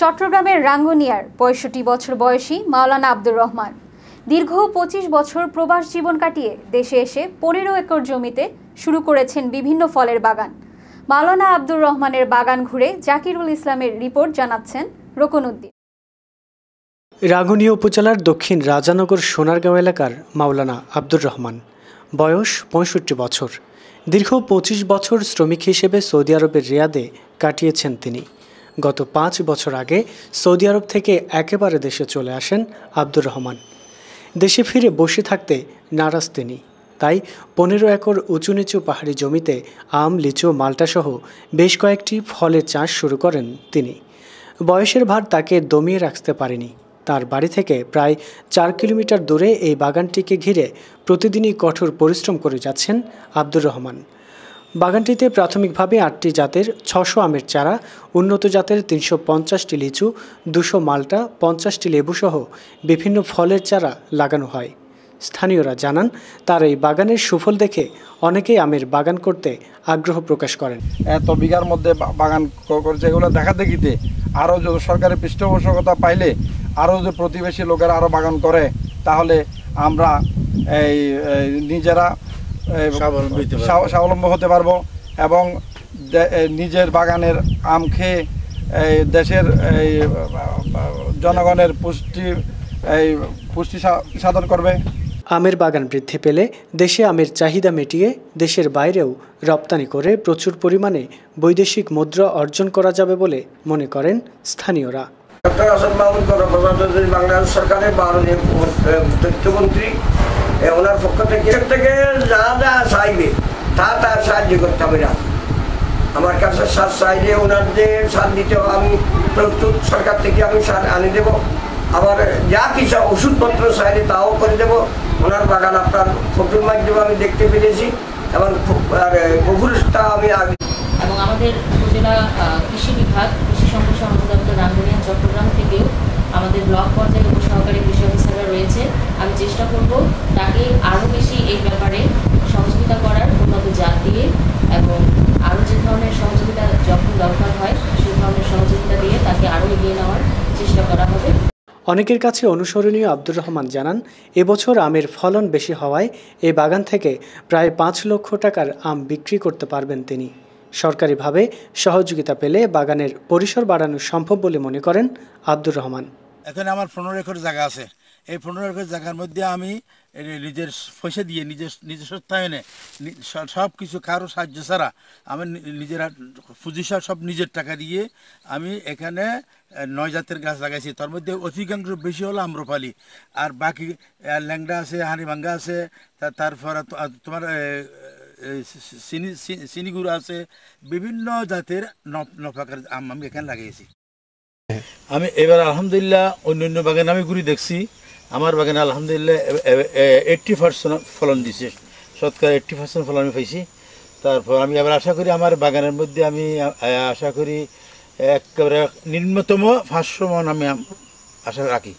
চট্টগ্রামের রাঙ্গুনিয়ার পঁয়ষট্টি বছর বয়সী মাওলানা আব্দুর রহমান দীর্ঘ পঁচিশ বছর প্রবাস জীবন কাটিয়ে দেশে এসে পনেরো একর জমিতে শুরু করেছেন বিভিন্ন ফলের বাগান মাওলানা আব্দুর রহমানের বাগান ঘুরে জাকিরুল ইসলামের রিপোর্ট জানাচ্ছেন রোকনউদ্দিন রাঙ্গুনিয়া উপজেলার দক্ষিণ রাজানগর সোনারগাঁও এলাকার মাওলানা আব্দুর রহমান বয়স পঁয়ষট্টি বছর দীর্ঘ পঁচিশ বছর শ্রমিক হিসেবে সৌদি আরবের রেয়াদে কাটিয়েছেন তিনি গত পাঁচ বছর আগে সৌদি আরব থেকে একেবারে দেশে চলে আসেন আব্দুর রহমান দেশে ফিরে বসে থাকতে নারাজ তিনি তাই পনেরো একর উঁচু নিচু পাহাড়ি জমিতে আম লিচু মালটাসহ বেশ কয়েকটি ফলের চাষ শুরু করেন তিনি বয়সের ভার তাকে দমিয়ে রাখতে পারেনি তার বাড়ি থেকে প্রায় চার কিলোমিটার দূরে এই বাগানটিকে ঘিরে প্রতিদিনই কঠোর পরিশ্রম করে যাচ্ছেন আব্দুর রহমান বাগানটিতে প্রাথমিকভাবে আটটি জাতের ছশো আমের চারা উন্নত জাতের তিনশো পঞ্চাশটি লিচু দুশো মাল্টা পঞ্চাশটি লেবুসহ বিভিন্ন ফলের চারা লাগানো হয় স্থানীয়রা জানান তার এই বাগানের সুফল দেখে অনেকেই আমের বাগান করতে আগ্রহ প্রকাশ করেন এত বিঘার মধ্যে বাগান করছে এগুলো দেখা দেখিতে আরও যদি সরকারের পৃষ্ঠপোষকতা পাইলে আরও যদি প্রতিবেশী লোকেরা আরও বাগান করে তাহলে আমরা এই নিজেরা স্বাবলম্বী হতে পারবো এবং নিজের বাগানের আম খেয়ে এই দেশের এই জনগণের পুষ্টি এই পুষ্টি সাধন করবে আমের বাগান বৃদ্ধি পেলে দেশে আমের চাহিদা মিটিয়ে দেশের বাইরেও রপ্তানি করে প্রচুর পরিমাণে বৈদেশিক মুদ্রা অর্জন করা যাবে বলে মনে করেন স্থানীয়রা ডক্টর বাংলাদেশ সরকারের মাননীয় তথ্যমন্ত্রী ওনার পক্ষ থেকে থেকে করতে হবে না আমার কাছে সার চাইলে ওনাদের সার দিতে আমি প্রস্তুত সরকার থেকে আমি সার আনি দেব আবার যা কিছু ওষুধপত্র চাইলে তাও করে দেব ওনার বাগান আপনার ফটোর মাধ্যমে আমি দেখতে পেরেছি এবং আর গভীরতা আমি আগে এবং আমাদের উপজেলা কৃষি বিভাগ কৃষি সম্প্রসারণ অধিদপ্তর রাঙ্গুনিয়া চট্টগ্রাম থেকেও আমাদের ব্লক পর্যায়ে উপসহকারী কৃষি অফিসাররা রয়েছে আমি চেষ্টা করব তাকে আরও বেশি এই ব্যাপারে সহযোগিতা করার উন্নত জাত দিয়ে এবং আরও যে ধরনের সহযোগিতা যখন দরকার হয় সে ধরনের সহযোগিতা দিয়ে তাকে আরও এগিয়ে নেওয়ার চেষ্টা করা হবে অনেকের কাছে অনুসরণীয় আব্দুর রহমান জানান এবছর আমের ফলন বেশি হওয়ায় এ বাগান থেকে প্রায় পাঁচ লক্ষ টাকার আম বিক্রি করতে পারবেন তিনি সরকারিভাবে সহযোগিতা পেলে বাগানের পরিসর বাড়ানো সম্ভব বলে মনে করেন আব্দুর রহমান এখন আমার পনেরো একর জায়গা আছে এই পনেরো একর জায়গার মধ্যে আমি নিজের পয়সা দিয়ে নিজের নিজের সত্যায়নে সব কিছু কারো সাহায্য ছাড়া আমি নিজের পুঁজিসা সব নিজের টাকা দিয়ে আমি এখানে নয় জাতের গাছ লাগাইছি তার মধ্যে অধিকাংশ বেশি হলো আম্রপালি আর বাকি ল্যাংডা আছে হানিভাঙ্গা আছে তারপর তোমার চিনি চিনিগুড়ো আছে বিভিন্ন জাতের নফাকার আম আমি এখানে লাগিয়েছি হ্যাঁ। আমি এবার আলহামদুলিল্লাহ অন্য অন্য বাগানে আমি ঘুরে দেখছি আমার বাগানে আলহামদুলিল্লাহ এইট্টি পার্সেন্ট ফলন দিছে সৎকার এইট্টি পার্সেন্ট ফলন আমি পাইছি তারপর আমি আবার আশা করি আমার বাগানের মধ্যে আমি আশা করি একেবারে নিম্নতম পাঁচশো মন আমি আশা রাখি